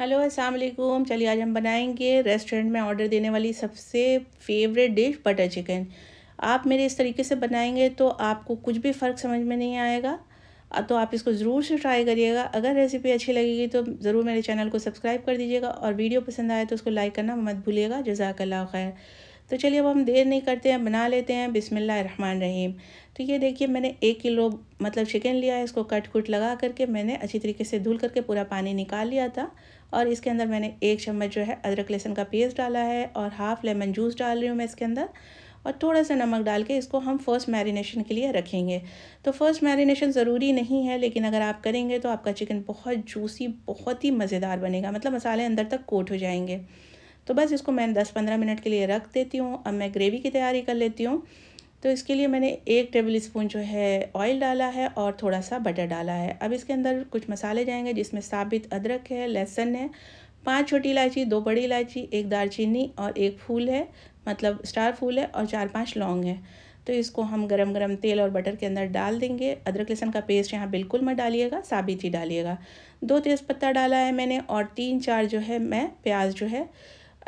hello अस्सलाम वालेकुम चलिए आज हम बनाएंगे रेस्टोरेंट में ऑर्डर देने वाली सबसे फेवरेट डिश बटर चिकन आप मेरे इस तरीके से बनाएंगे तो आपको कुछ भी फ़र्क समझ में नहीं आएगा तो आप इसको ज़रूर से ट्राई करिएगा अगर रेसिपी अच्छी लगेगी तो ज़रूर मेरे चैनल को सब्सक्राइब कर दीजिएगा और वीडियो पसंद आए तो उसको लाइक करना मत भूलिएगा जजाकल्ला खैर तो चलिए अब हम देर नहीं करते हैं बना लेते हैं बिसमिल्लाहमान रहीम तो ये देखिए मैंने एक किलो मतलब चिकन लिया है इसको कट कुट लगा करके मैंने अच्छी तरीके से धुल करके पूरा पानी निकाल लिया था और इसके अंदर मैंने एक चम्मच जो है अदरक लहसुन का पेस्ट डाला है और हाफ लेमन जूस डाल रही हूँ मैं इसके अंदर और थोड़ा सा नमक डाल के इसको हम फर्स्ट मैरिनेशन के लिए रखेंगे तो फर्स्ट मैरिनेशन ज़रूरी नहीं है लेकिन अगर आप करेंगे तो आपका चिकन बहुत जूसी बहुत ही मज़ेदार बनेगा मतलब मसाले अंदर तक कोट हो जाएंगे तो बस इसको मैं दस पंद्रह मिनट के लिए रख देती हूँ अब मैं ग्रेवी की तैयारी कर लेती हूँ तो इसके लिए मैंने एक टेबल स्पून जो है ऑयल डाला है और थोड़ा सा बटर डाला है अब इसके अंदर कुछ मसाले जाएंगे जिसमें साबित अदरक है लहसुन है पांच छोटी इलायची दो बड़ी इलायची एक दालचीनी और एक फूल है मतलब स्टार फूल है और चार पांच लौंग है तो इसको हम गरम गरम तेल और बटर के अंदर डाल देंगे अदरक लहसन का पेस्ट यहाँ बिल्कुल मत डालिएगा साबित ही डालिएगा दो तेज़पत्ता डाला है मैंने और तीन चार जो है मैं प्याज जो है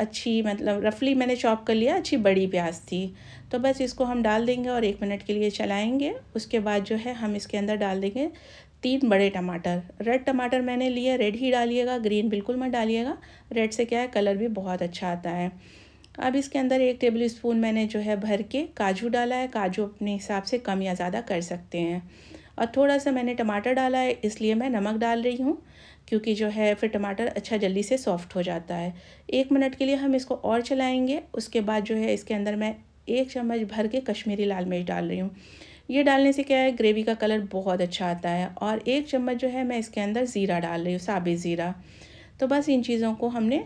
अच्छी मतलब रफली मैंने चॉप कर लिया अच्छी बड़ी प्याज थी तो बस इसको हम डाल देंगे और एक मिनट के लिए चलाएंगे उसके बाद जो है हम इसके अंदर डाल देंगे तीन बड़े टमाटर रेड टमाटर मैंने लिए रेड ही डालिएगा ग्रीन बिल्कुल मत डालिएगा रेड से क्या है कलर भी बहुत अच्छा आता है अब इसके अंदर एक टेबल स्पून मैंने जो है भर के काजू डाला है काजू अपने हिसाब से कम या ज़्यादा कर सकते हैं और थोड़ा सा मैंने टमाटर डाला है इसलिए मैं नमक डाल रही हूँ क्योंकि जो है फिर टमाटर अच्छा जल्दी से सॉफ्ट हो जाता है एक मिनट के लिए हम इसको और चलाएँगे उसके बाद जो है इसके अंदर मैं एक चम्मच भर के कश्मीरी लाल मिर्च डाल रही हूँ ये डालने से क्या है ग्रेवी का कलर बहुत अच्छा आता है और एक चम्मच जो है मैं इसके अंदर ज़ीरा डाल रही हूँ साबित ज़ीरा तो बस इन चीज़ों को हमने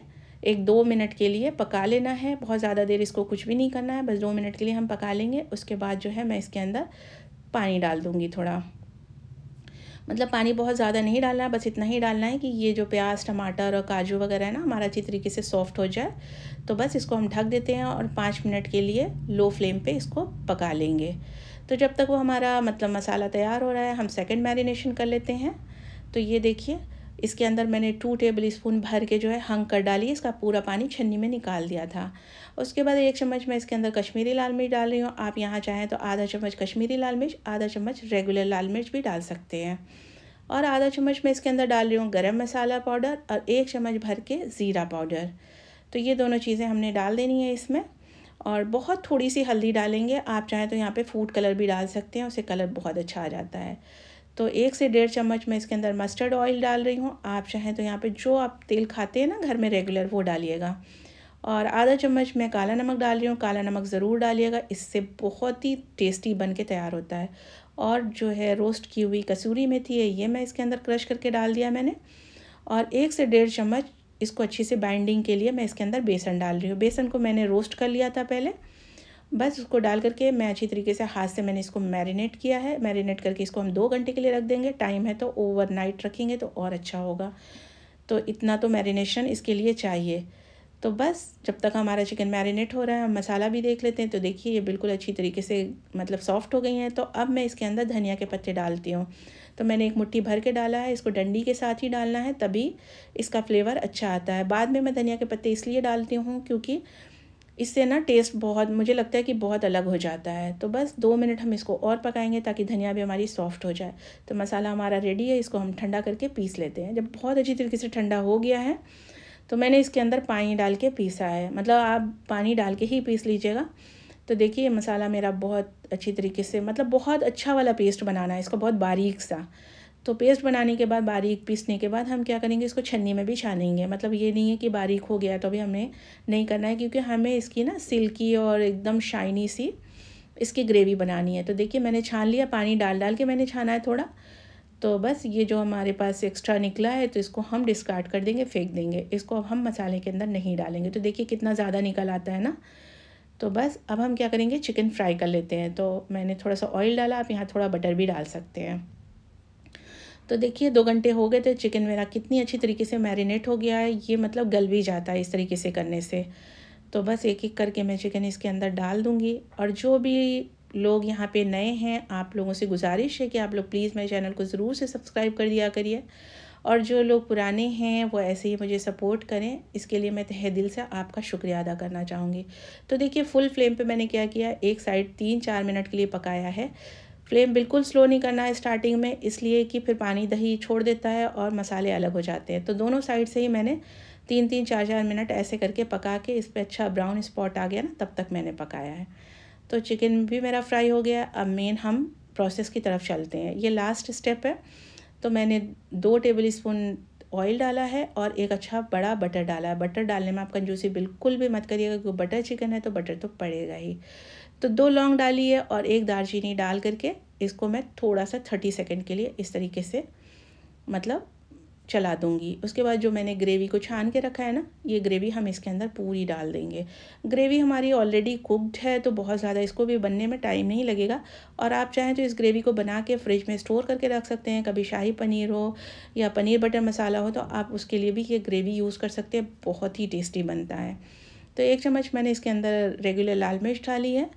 एक दो मिनट के लिए पका लेना है बहुत ज़्यादा देर इसको कुछ भी नहीं करना है बस दो मिनट के लिए हम पका लेंगे उसके बाद जो है मैं इसके अंदर पानी डाल दूँगी थोड़ा मतलब पानी बहुत ज़्यादा नहीं डालना है बस इतना ही डालना है कि ये जो प्याज टमाटर और काजू वगैरह है ना हमारा अच्छी तरीके से सॉफ्ट हो जाए तो बस इसको हम ढक देते हैं और पाँच मिनट के लिए लो फ्लेम पर इसको पका लेंगे तो जब तक वो हमारा मतलब मसाला तैयार हो रहा है हम सेकेंड मैरिनेशन कर लेते हैं तो ये देखिए इसके अंदर मैंने टू टेबल स्पून भर के जो है हंग कर डाली इसका पूरा पानी छन्नी में निकाल दिया था उसके बाद एक चम्मच मैं इसके अंदर कश्मीरी लाल मिर्च डाल रही हूँ आप यहाँ चाहें तो आधा चम्मच कश्मीरी लाल मिर्च आधा चम्मच रेगुलर लाल मिर्च भी डाल सकते हैं और आधा चम्मच मैं इसके अंदर डाल रही हूँ गर्म मसाला पाउडर और एक चम्मच भर के ज़ीरा पाउडर तो ये दोनों चीज़ें हमने डाल देनी है इसमें और बहुत थोड़ी सी हल्दी डालेंगे आप चाहें तो यहाँ पे फूड कलर भी डाल सकते हैं उसे कलर बहुत अच्छा आ जाता है तो एक से डेढ़ चम्मच मैं इसके अंदर मस्टर्ड ऑयल डाल रही हूँ आप चाहें तो यहाँ पे जो आप तेल खाते हैं ना घर में रेगुलर वो डालिएगा और आधा चम्मच मैं काला नमक डाल रही हूँ काला नमक ज़रूर डालिएगा इससे बहुत ही टेस्टी बन के तैयार होता है और जो है रोस्ट की हुई कसूरी मेथी है ये मैं इसके अंदर क्रश करके डाल दिया मैंने और एक से डेढ़ चम्मच इसको अच्छी से बाइंडिंग के लिए मैं इसके अंदर बेसन डाल रही हूँ बेसन को मैंने रोस्ट कर लिया था पहले बस उसको डाल करके मैं अच्छी तरीके से हाथ से मैंने इसको मैरिनेट किया है मैरिनेट करके इसको हम दो घंटे के लिए रख देंगे टाइम है तो ओवरनाइट रखेंगे तो और अच्छा होगा तो इतना तो मैरिनेशन इसके लिए चाहिए तो बस जब तक हमारा चिकन मैरिनेट हो रहा है हम मसाला भी देख लेते हैं तो देखिए ये बिल्कुल अच्छी तरीके से मतलब सॉफ्ट हो गई हैं तो अब मैं इसके अंदर धनिया के पत्ते डालती हूँ तो मैंने एक मुट्ठी भर के डाला है इसको डंडी के साथ ही डालना है तभी इसका फ्लेवर अच्छा आता है बाद में मैं धनिया के पत्ते इसलिए डालती हूँ क्योंकि इससे ना टेस्ट बहुत मुझे लगता है कि बहुत अलग हो जाता है तो बस दो मिनट हम इसको और पकाएंगे ताकि धनिया भी हमारी सॉफ्ट हो जाए तो मसाला हमारा रेडी है इसको हम ठंडा करके पीस लेते हैं जब बहुत अच्छी तरीके से ठंडा हो गया है तो मैंने इसके अंदर पानी डाल के पीसा है मतलब आप पानी डाल के ही पीस लीजिएगा तो देखिए मसाला मेरा बहुत अच्छी तरीके से मतलब बहुत अच्छा वाला पेस्ट बनाना है इसको बहुत बारीक सा तो पेस्ट बनाने के बाद बारीक पीसने के बाद हम क्या करेंगे इसको छन्नी में भी छानेंगे मतलब ये नहीं है कि बारीक हो गया तो अभी हमें नहीं करना है क्योंकि हमें इसकी ना सिल्की और एकदम शाइनी सी इसकी ग्रेवी बनानी है तो देखिए मैंने छान लिया पानी डाल डाल के मैंने छाना है थोड़ा तो बस ये जो हमारे पास एक्स्ट्रा निकला है तो इसको हम डिस्कार्ड कर देंगे फेंक देंगे इसको अब हम मसाले के अंदर नहीं डालेंगे तो देखिए कितना ज़्यादा निकल आता है ना तो बस अब हम क्या करेंगे चिकन फ्राई कर लेते हैं तो मैंने थोड़ा सा ऑयल डाला आप यहाँ थोड़ा बटर भी डाल सकते हैं तो देखिए दो घंटे हो गए थे चिकन मेरा कितनी अच्छी तरीके से मैरिनेट हो गया है ये मतलब गल भी जाता है इस तरीके से करने से तो बस एक एक करके मैं चिकन इसके अंदर डाल दूँगी और जो भी लोग यहाँ पे नए हैं आप लोगों से गुजारिश है कि आप लोग प्लीज़ मेरे चैनल को ज़रूर से सब्सक्राइब कर दिया करिए और जो लोग पुराने हैं वो ऐसे ही मुझे सपोर्ट करें इसके लिए मैं तहे दिल से आपका शुक्रिया अदा करना चाहूँगी तो देखिए फुल फ्लेम पे मैंने क्या किया एक साइड तीन चार मिनट के लिए पकाया है फ्लेम बिल्कुल स्लो नहीं करना है स्टार्टिंग में इसलिए कि फिर पानी दही छोड़ देता है और मसाले अलग हो जाते हैं तो दोनों साइड से ही मैंने तीन तीन चार चार मिनट ऐसे करके पका के इस पर अच्छा ब्राउन स्पॉट आ गया ना तब तक मैंने पकाया है तो चिकन भी मेरा फ्राई हो गया अब मेन हम प्रोसेस की तरफ चलते हैं ये लास्ट स्टेप है तो मैंने दो टेबल स्पून ऑयल डाला है और एक अच्छा बड़ा बटर डाला है बटर डालने में आप कंजूसी बिल्कुल भी मत करिएगा क्योंकि बटर चिकन है तो बटर तो पड़ेगा ही तो दो लौंग डाली है और एक दालचीनी डाल करके इसको मैं थोड़ा सा थर्टी सेकेंड के लिए इस तरीके से मतलब चला दूंगी उसके बाद जो मैंने ग्रेवी को छान के रखा है ना ये ग्रेवी हम इसके अंदर पूरी डाल देंगे ग्रेवी हमारी ऑलरेडी कुकड है तो बहुत ज़्यादा इसको भी बनने में टाइम नहीं लगेगा और आप चाहें तो इस ग्रेवी को बना के फ्रिज में स्टोर करके रख सकते हैं कभी शाही पनीर हो या पनीर बटर मसाला हो तो आप उसके लिए भी ये ग्रेवी यूज़ कर सकते हैं बहुत ही टेस्टी बनता है तो एक चम्मच मैंने इसके अंदर रेगुलर लाल मिर्च डाली है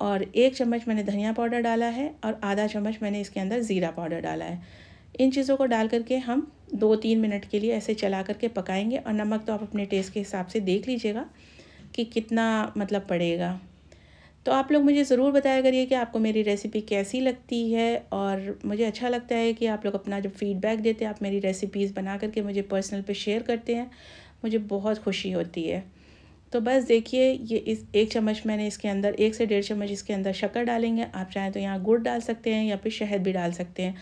और एक चम्मच मैंने धनिया पाउडर डाला है और आधा चम्मच मैंने इसके अंदर ज़ीरा पाउडर डाला है इन चीज़ों को डाल करके हम दो तीन मिनट के लिए ऐसे चला करके पकाएंगे और नमक तो आप अपने टेस्ट के हिसाब से देख लीजिएगा कि कितना मतलब पड़ेगा तो आप लोग मुझे ज़रूर बताया करिए कि आपको मेरी रेसिपी कैसी लगती है और मुझे अच्छा लगता है कि आप लोग अपना जो फीडबैक देते हैं आप मेरी रेसिपीज़ बना करके मुझे पर्सनल पे शेयर करते हैं मुझे बहुत खुशी होती है तो बस देखिए ये इस एक चम्मच मैंने इसके अंदर एक से डेढ़ चम्मच इसके अंदर शक्कर डालेंगे आप चाहें तो यहाँ गुड़ डाल सकते हैं या फिर शहद भी डाल सकते हैं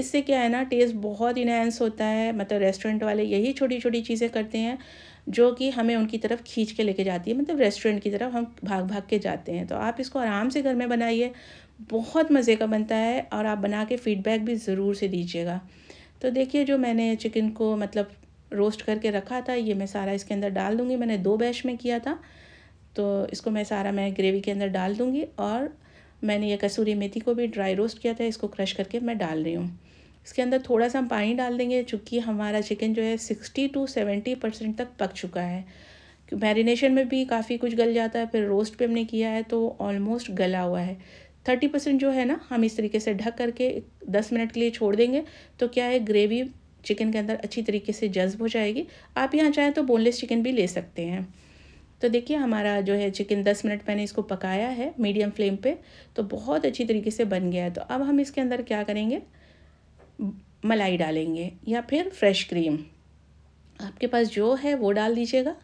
इससे क्या है ना टेस्ट बहुत इनहेंस होता है मतलब रेस्टोरेंट वाले यही छोटी छोटी चीज़ें करते हैं जो कि हमें उनकी तरफ खींच के लेके जाती है मतलब रेस्टोरेंट की तरफ हम भाग भाग के जाते हैं तो आप इसको आराम से घर में बनाइए बहुत मज़े का बनता है और आप बना के फीडबैक भी ज़रूर से दीजिएगा तो देखिए जो मैंने चिकन को मतलब रोस्ट करके रखा था ये मैं सारा इसके अंदर डाल दूँगी मैंने दो बैच में किया था तो इसको मैं सारा मैं ग्रेवी के अंदर डाल दूँगी और मैंने ये कसूरी मेथी को भी ड्राई रोस्ट किया था इसको क्रश करके मैं डाल रही हूँ इसके अंदर थोड़ा सा हम पानी डाल देंगे चूँकि हमारा चिकन जो है सिक्सटी टू सेवेंटी परसेंट तक पक चुका है मैरिनेशन में भी काफ़ी कुछ गल जाता है फिर रोस्ट पे हमने किया है तो ऑलमोस्ट गला हुआ है थर्टी परसेंट जो है ना हम इस तरीके से ढक करके दस मिनट के लिए छोड़ देंगे तो क्या है ग्रेवी चिकन के अंदर अच्छी तरीके से जज्ब हो जाएगी आप यहाँ चाहें तो बोनलेस चिकन भी ले सकते हैं तो देखिए हमारा जो है चिकन दस मिनट मैंने इसको पकाया है मीडियम फ्लेम पे तो बहुत अच्छी तरीके से बन गया है तो अब हम इसके अंदर क्या करेंगे मलाई डालेंगे या फिर फ्रेश क्रीम आपके पास जो है वो डाल दीजिएगा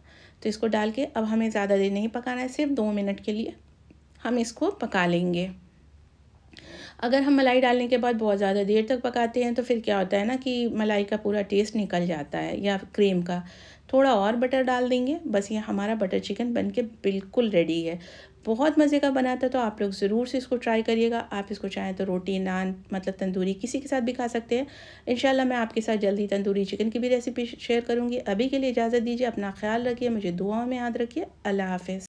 तो इसको डाल के अब हमें ज़्यादा देर नहीं पकाना है सिर्फ दो मिनट के लिए हम इसको पका लेंगे अगर हम मलाई डालने के बाद बहुत ज़्यादा देर तक पकाते हैं तो फिर क्या होता है ना कि मलाई का पूरा टेस्ट निकल जाता है या क्रीम का थोड़ा और बटर डाल देंगे बस ये हमारा बटर चिकन बन के बिल्कुल रेडी है बहुत मज़े का बना था तो आप लोग ज़रूर से इसको ट्राई करिएगा आप इसको चाहें तो रोटी नान मतलब तंदूरी किसी के साथ भी खा सकते हैं इन मैं आपके साथ जल्दी तंदूरी चिकन की भी रेसिपी शेयर करूँगी अभी के लिए इजाज़त दीजिए अपना ख्याल रखिए मुझे दुआओं में याद रखिए अल्लाह हाफिज़